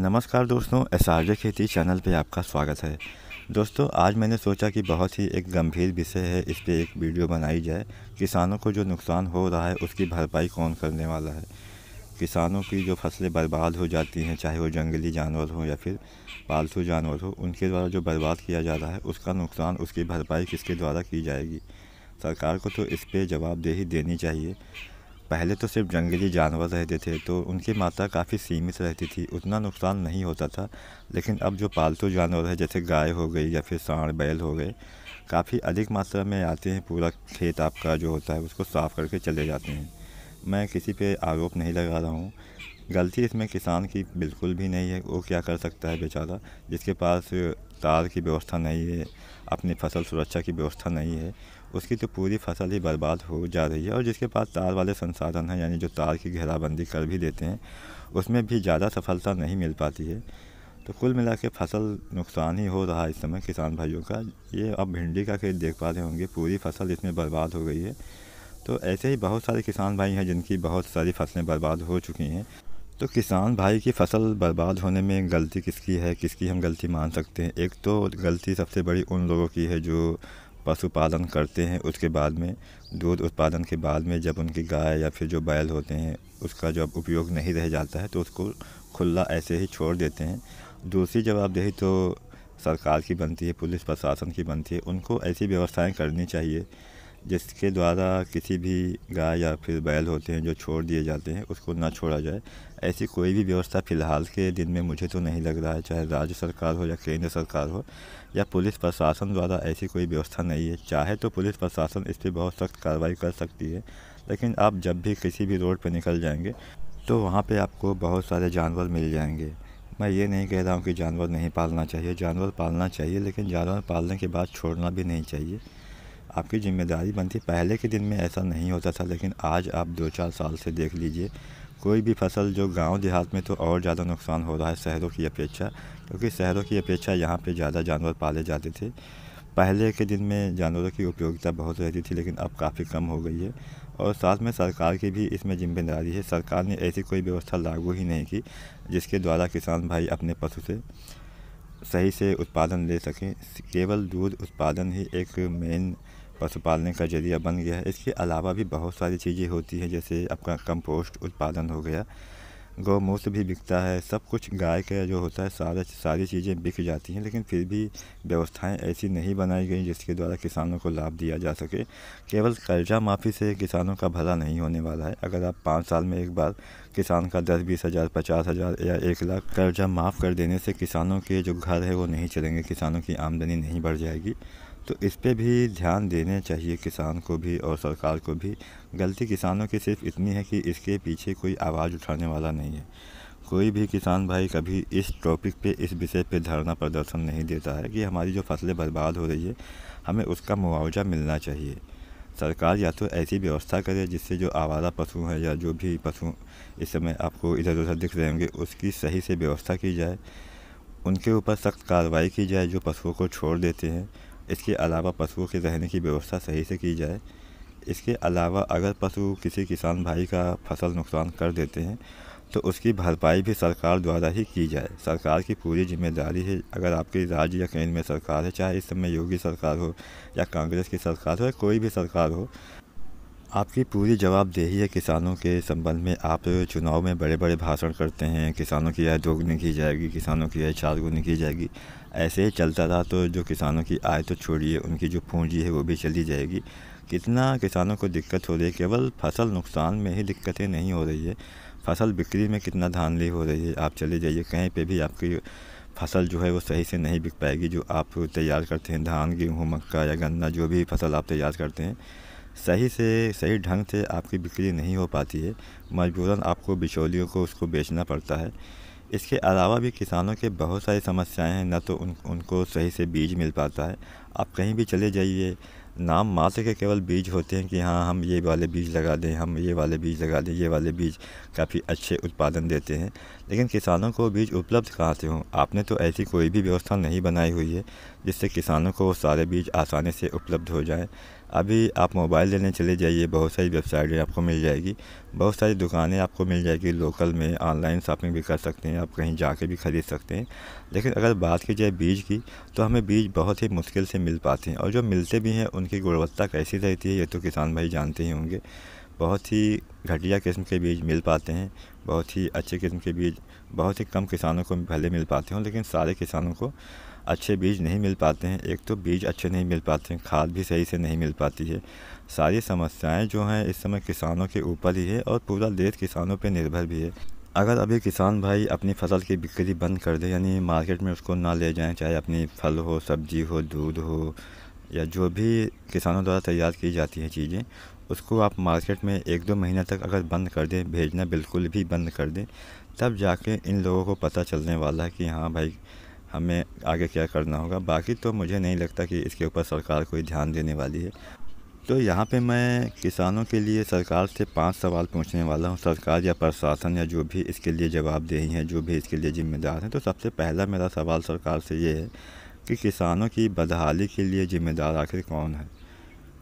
नमस्कार दोस्तों S R J खेती चैनल पे आपका स्वागत है दोस्तों आज मैंने सोचा कि बहुत ही एक गंभीर विषय है इस पर एक वीडियो बनाई जाए किसानों को जो नुकसान हो रहा है उसकी भरपाई कौन करने वाला है किसानों की जो फसलें बर्बाद हो जाती हैं चाहे वो जंगली जानवर हो या फिर पालतू जानवर हो उनके द्वारा जो बर्बाद किया जा रहा है उसका नुकसान उसकी भरपाई किसके द्वारा की जाएगी सरकार को तो इस पर जवाबदेही देनी चाहिए पहले तो सिर्फ जंगली जानवर रहते थे तो उनकी मात्रा काफ़ी सीमित रहती थी उतना नुकसान नहीं होता था लेकिन अब जो पालतू जानवर है जैसे गाय हो गई या फिर सांड बैल हो गए काफ़ी अधिक मात्रा में आते हैं पूरा खेत आपका जो होता है उसको साफ़ करके चले जाते हैं मैं किसी पे आरोप नहीं लगा रहा हूँ गलती इसमें किसान की बिल्कुल भी नहीं है वो क्या कर सकता है बेचारा जिसके पास तार की व्यवस्था नहीं है अपनी फसल सुरक्षा की व्यवस्था नहीं है उसकी तो पूरी फसल ही बर्बाद हो जा रही है और जिसके पास तार वाले संसाधन हैं यानी जो तार की घेराबंदी कर भी देते हैं उसमें भी ज़्यादा सफलता नहीं मिल पाती है तो कुल मिला के फसल नुकसान ही हो रहा है इस समय किसान भाइयों का ये अब भिंडी का खेत देख पा रहे होंगे पूरी फसल इसमें बर्बाद हो गई है तो ऐसे ही बहुत सारे किसान भाई हैं जिनकी बहुत सारी फसलें बर्बाद हो चुकी हैं तो किसान भाई की फसल बर्बाद होने में गलती किसकी है किसकी हम गलती मान सकते हैं एक तो गलती सबसे बड़ी उन लोगों की है जो पशुपालन करते हैं उसके बाद में दूध उत्पादन के बाद में जब उनकी गाय या फिर जो बैल होते हैं उसका जब उपयोग नहीं रह जाता है तो उसको खुला ऐसे ही छोड़ देते हैं दूसरी जवाबदेही तो सरकार की बनती है पुलिस प्रशासन की बनती है उनको ऐसी व्यवस्थाएं करनी चाहिए जिसके द्वारा किसी भी गाय या फिर बैल होते हैं जो छोड़ दिए जाते हैं उसको ना छोड़ा जाए ऐसी कोई भी व्यवस्था फ़िलहाल के दिन में मुझे तो नहीं लग रहा है चाहे राज्य सरकार हो या केंद्र सरकार हो या पुलिस प्रशासन द्वारा ऐसी कोई व्यवस्था नहीं है चाहे तो पुलिस प्रशासन इस पर बहुत सख्त कार्रवाई कर सकती है लेकिन आप जब भी किसी भी रोड पर निकल जाएंगे तो वहाँ पर आपको बहुत सारे जानवर मिल जाएंगे मैं ये नहीं कह रहा हूँ कि जानवर नहीं पालना चाहिए जानवर पालना चाहिए लेकिन जानवर पालने के बाद छोड़ना भी नहीं चाहिए आपकी ज़िम्मेदारी बनती पहले के दिन में ऐसा नहीं होता था लेकिन आज आप दो चार साल से देख लीजिए कोई भी फसल जो गांव देहात में तो और ज़्यादा नुकसान हो रहा है शहरों की अपेक्षा क्योंकि शहरों की अपेक्षा यहाँ पे ज़्यादा जानवर पाले जाते थे पहले के दिन में जानवरों की उपयोगिता बहुत रहती थी लेकिन अब काफ़ी कम हो गई है और साथ में सरकार की भी इसमें जिम्मेदारी है सरकार ने ऐसी कोई व्यवस्था लागू ही नहीं की जिसके द्वारा किसान भाई अपने पशु से सही से उत्पादन ले सकें केवल दूध उत्पादन ही एक मेन पशुपालन का जरिया बन गया है इसके अलावा भी बहुत सारी चीज़ें होती हैं जैसे आपका कंपोस्ट उत्पादन हो गया गौमूत्र भी बिकता है सब कुछ गाय का जो होता है सारा सारी चीज़ें बिक जाती हैं लेकिन फिर भी व्यवस्थाएं ऐसी नहीं बनाई गई जिसके द्वारा किसानों को लाभ दिया जा सके केवल कर्जा माफ़ी से किसानों का भला नहीं होने वाला है अगर आप पाँच साल में एक बार किसान का दस बीस हज़ार पचास हज़ार या एक लाख कर्जा माफ़ कर देने से किसानों के जो घर है वो नहीं चलेंगे किसानों की आमदनी नहीं बढ़ जाएगी तो इस पर भी ध्यान देने चाहिए किसान को भी और सरकार को भी गलती किसानों की सिर्फ इतनी है कि इसके पीछे कोई आवाज़ उठाने वाला नहीं है कोई भी किसान भाई कभी इस टॉपिक पे इस विषय पे धरना प्रदर्शन नहीं देता है कि हमारी जो फसलें बर्बाद हो रही है हमें उसका मुआवजा मिलना चाहिए सरकार या तो ऐसी व्यवस्था करे जिससे जो आवारा पशु हैं या जो भी पशु इस समय आपको इधर उधर दिख रहे होंगे उसकी सही से व्यवस्था की जाए उनके ऊपर सख्त कार्रवाई की जाए जो पशुओं को छोड़ देते हैं इसके अलावा पशुओं के रहने की व्यवस्था सही से की जाए इसके अलावा अगर पशु किसी किसान भाई का फसल नुकसान कर देते हैं तो उसकी भरपाई भी सरकार द्वारा ही की जाए सरकार की पूरी जिम्मेदारी है अगर आपके राज्य या केंद्र में सरकार है चाहे इस समय योगी सरकार हो या कांग्रेस की सरकार हो या कोई भी सरकार हो आपकी पूरी जवाबदेही है किसानों के संबंध में आप चुनाव में बड़े बड़े भाषण करते हैं किसानों की आय दोगुनी की जाएगी किसानों की आय चार गुनी की जाएगी ऐसे ही चलता रहा तो जो किसानों की आय तो छोड़िए उनकी जो पूंजी है वो भी चली जाएगी कितना किसानों को दिक्कत हो रही है केवल फसल नुकसान में ही दिक्कतें नहीं हो रही है फसल बिक्री में कितना धानली हो रही है आप चले जाइए कहीं पे भी आपकी फसल जो है वो सही से नहीं बिक पाएगी जो आप तैयार करते हैं धान गेहूँ मक्का या गन्ना जो भी फसल आप तैयार करते हैं सही से सही ढंग से आपकी बिक्री नहीं हो पाती है मजबूरन आपको बिचौलियों को उसको बेचना पड़ता है इसके अलावा भी किसानों के बहुत सारी समस्याएं हैं ना तो उन उनको सही से बीज मिल पाता है आप कहीं भी चले जाइए नाम मात्र के केवल बीज होते हैं कि हाँ हम ये वाले बीज लगा दें हम ये वाले बीज लगा दें ये वाले बीज काफ़ी अच्छे उत्पादन देते हैं लेकिन किसानों को बीज उपलब्ध कहाँ से हों आपने तो ऐसी कोई भी व्यवस्था नहीं बनाई हुई है जिससे किसानों को वो सारे बीज आसानी से उपलब्ध हो जाए अभी आप मोबाइल लेने चले जाइए बहुत सारी वेबसाइटें आपको मिल जाएगी बहुत सारी दुकानें आपको मिल जाएगी लोकल में ऑनलाइन शॉपिंग भी कर सकते हैं आप कहीं जाके भी ख़रीद सकते हैं लेकिन अगर बात की जाए बीज की तो हमें बीज बहुत ही मुश्किल से मिल पाते हैं और जो मिलते भी हैं उनकी गुणवत्ता कैसी रहती है ये तो किसान भाई जानते ही होंगे बहुत ही घटिया किस्म के बीज मिल पाते हैं बहुत ही अच्छे किस्म के बीज बहुत ही कम किसानों को भले मिल पाते हैं लेकिन सारे किसानों को अच्छे बीज नहीं मिल पाते हैं एक तो बीज अच्छे नहीं मिल पाते हैं खाद भी सही से नहीं मिल पाती है सारी समस्याएं जो हैं इस समय किसानों के ऊपर ही है और पूरा देश किसानों पर निर्भर भी है अगर अभी किसान भाई अपनी फसल की बिक्री बंद कर दे यानी मार्केट में उसको ना ले जाएँ चाहे अपनी फल हो सब्जी हो दूध हो या जो भी किसानों द्वारा तैयार की जाती हैं चीज़ें उसको आप मार्केट में एक दो महीना तक अगर बंद कर दें भेजना बिल्कुल भी बंद कर दें तब जाके इन लोगों को पता चलने वाला है कि हाँ भाई हमें आगे क्या करना होगा बाकी तो मुझे नहीं लगता कि इसके ऊपर सरकार कोई ध्यान देने वाली है तो यहाँ पे मैं किसानों के लिए सरकार से पांच सवाल पूछने वाला हूँ सरकार या प्रशासन या जो भी इसके लिए जवाबदेही है जो भी इसके लिए ज़िम्मेदार हैं तो सबसे पहला मेरा सवाल सरकार से ये है कि किसानों की बदहाली के लिए ज़िम्मेदार आखिर कौन है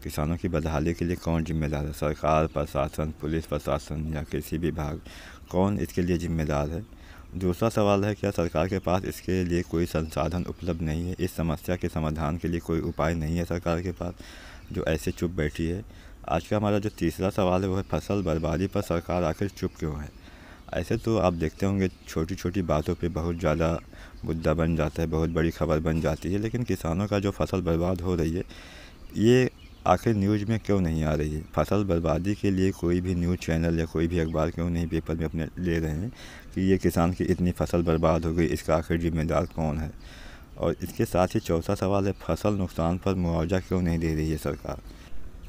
किसानों की बदहाली के लिए कौन ज़िम्मेदार है सरकार प्रशासन पुलिस प्रशासन या किसी भी भाग कौन इसके लिए ज़िम्मेदार है दूसरा सवाल है क्या सरकार के पास इसके लिए कोई संसाधन उपलब्ध नहीं है इस समस्या के समाधान के लिए कोई उपाय नहीं है सरकार के पास जो ऐसे चुप बैठी है आज का हमारा जो तीसरा सवाल है वो है फसल बर्बादी पर सरकार आखिर चुप क्यों है ऐसे तो आप देखते होंगे छोटी छोटी बातों पे बहुत ज़्यादा मुद्दा बन जाता है बहुत बड़ी खबर बन जाती है लेकिन किसानों का जो फसल बर्बाद हो रही है ये आखिर न्यूज़ में क्यों नहीं आ रही है फसल बर्बादी के लिए कोई भी न्यूज़ चैनल या कोई भी अखबार क्यों नहीं पेपर में अपने ले रहे हैं कि ये किसान की इतनी फसल बर्बाद हो गई इसका आखिर जिम्मेदार कौन है और इसके साथ ही चौथा सवाल है फसल नुकसान पर मुआवजा क्यों नहीं दे रही है सरकार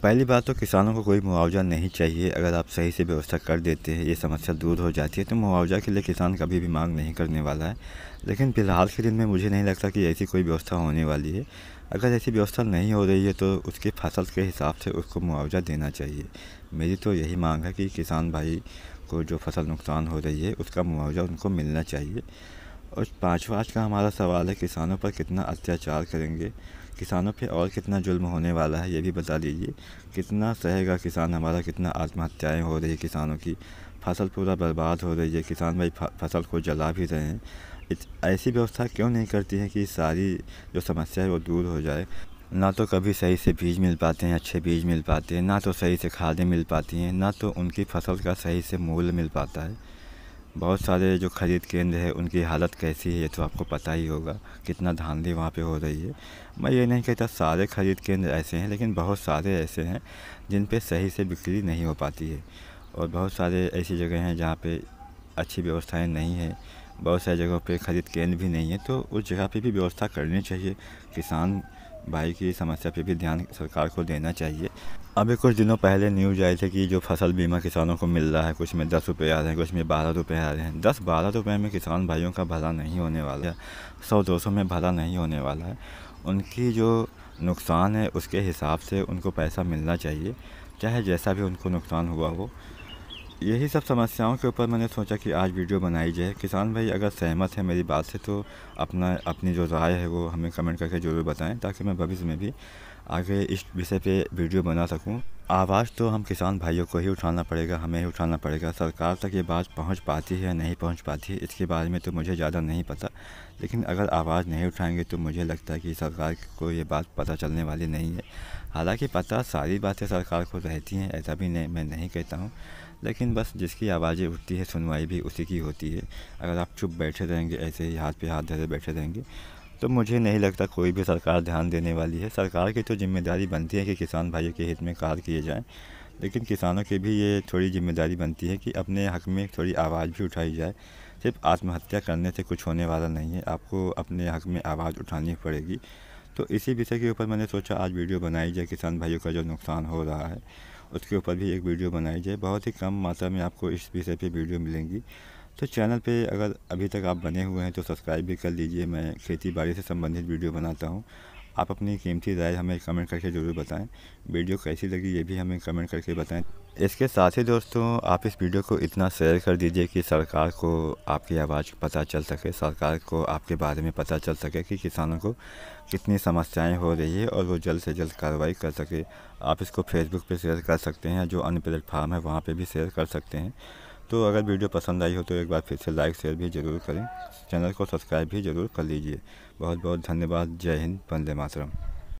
पहली बात तो किसानों को कोई मुआवजा नहीं चाहिए अगर आप सही से व्यवस्था कर देते हैं ये समस्या दूर हो जाती है तो मुआवजा के लिए किसान कभी भी मांग नहीं करने वाला है लेकिन फ़िलहाल के दिन में मुझे नहीं लगता कि ऐसी कोई व्यवस्था होने वाली है अगर ऐसी व्यवस्था नहीं हो रही है तो उसकी फसल के हिसाब से उसको मुआवजा देना चाहिए मेरी तो यही मांग है कि किसान भाई को जो फसल नुकसान हो रही है उसका मुआवजा उनको मिलना चाहिए और पाँचवा आज का हमारा सवाल है किसानों पर कितना अत्याचार करेंगे किसानों पे और कितना जुल्म होने वाला है ये भी बता दीजिए कितना सहेगा किसान हमारा कितना आत्महत्याएँ हो रही है किसानों की फसल पूरा बर्बाद हो रही है किसान भाई फसल को जला भी रहे हैं ऐसी व्यवस्था क्यों नहीं करती है कि सारी जो समस्या है वो दूर हो जाए ना तो कभी सही से बीज मिल पाते हैं अच्छे बीज मिल पाते हैं ना तो सही से खादें मिल पाती हैं ना तो उनकी फसल का सही से मूल्य मिल पाता है बहुत सारे जो ख़रीद केंद्र है उनकी हालत कैसी है ये तो आपको पता ही होगा कितना धांधली वहाँ पे हो रही है मैं ये नहीं कहता सारे ख़रीद केंद्र ऐसे हैं लेकिन बहुत सारे ऐसे हैं जिन पे सही से बिक्री नहीं हो पाती है और बहुत सारे ऐसी जगह हैं जहाँ पे अच्छी व्यवस्थाएं नहीं है बहुत सारी जगहों पे ख़रीद केंद्र भी नहीं है तो उस जगह पे भी व्यवस्था करनी चाहिए किसान भाई की समस्या पे भी ध्यान सरकार को देना चाहिए अभी कुछ दिनों पहले न्यूज आई थी कि जो फसल बीमा किसानों को मिल रहा है कुछ में दस रुपये आ रहे हैं कुछ में बारह रुपये आ रहे हैं दस बारह रुपये में किसान भाइयों का भला नहीं होने वाला है सौ दो सौ में भला नहीं होने वाला है उनकी जो नुकसान है उसके हिसाब से उनको पैसा मिलना चाहिए चाहे जैसा भी उनको नुकसान हुआ हो यही सब समस्याओं के ऊपर मैंने सोचा कि आज वीडियो बनाई जाए किसान भाई अगर सहमत है मेरी बात से तो अपना अपनी जो राय है वो हमें कमेंट करके ज़रूर बताएं ताकि मैं भविष्य में भी आगे इस विषय पे वीडियो बना सकूं आवाज़ तो हम किसान भाइयों को ही उठाना पड़ेगा हमें ही उठाना पड़ेगा सरकार तक ये बात पहुंच पाती है या नहीं पहुंच पाती है इसके बारे में तो मुझे ज़्यादा नहीं पता लेकिन अगर आवाज़ नहीं उठाएंगे तो मुझे लगता है कि सरकार को ये बात पता चलने वाली नहीं है हालांकि पता सारी बातें सरकार को रहती हैं ऐसा भी नहीं मैं नहीं कहता हूँ लेकिन बस जिसकी आवाज़ें उठती है सुनवाई भी उसी की होती है अगर आप चुप बैठे रहेंगे ऐसे ही हाथ पे हाथ धरे बैठे रहेंगे तो मुझे नहीं लगता कोई भी सरकार ध्यान देने वाली है सरकार की तो जिम्मेदारी बनती है कि किसान भाइयों के हित में कार्य किए जाएँ लेकिन किसानों की भी ये थोड़ी जिम्मेदारी बनती है कि अपने हक में थोड़ी आवाज़ भी उठाई जाए सिर्फ आत्महत्या करने से कुछ होने वाला नहीं है आपको अपने हक में आवाज़ उठानी पड़ेगी तो इसी विषय के ऊपर मैंने सोचा आज वीडियो बनाई जाए किसान भाइयों का जो नुकसान हो रहा है उसके ऊपर भी एक वीडियो बनाई जाए बहुत ही कम मात्रा में आपको इस विषय पर वीडियो मिलेंगी तो चैनल पे अगर अभी तक आप बने हुए हैं तो सब्सक्राइब भी कर लीजिए मैं खेती बाड़ी से संबंधित वीडियो बनाता हूँ आप अपनी कीमती राय हमें कमेंट करके ज़रूर बताएं वीडियो कैसी लगी ये भी हमें कमेंट करके बताएं इसके साथ ही दोस्तों आप इस वीडियो को इतना शेयर कर दीजिए कि सरकार को आपकी आवाज़ पता चल सके सरकार को आपके बारे में पता चल सके कि किसानों को कितनी समस्याएं हो रही है और वो जल्द से जल्द कार्रवाई कर सके आप इसको फेसबुक पे शेयर कर सकते हैं जो अन्य प्लेटफार्म है वहाँ पे भी शेयर कर सकते हैं तो अगर वीडियो पसंद आई हो तो एक बार फिर से लाइक शेयर भी ज़रूर करें चैनल को सब्सक्राइब भी ज़रूर कर लीजिए बहुत बहुत धन्यवाद जय हिंद वंदे मातरम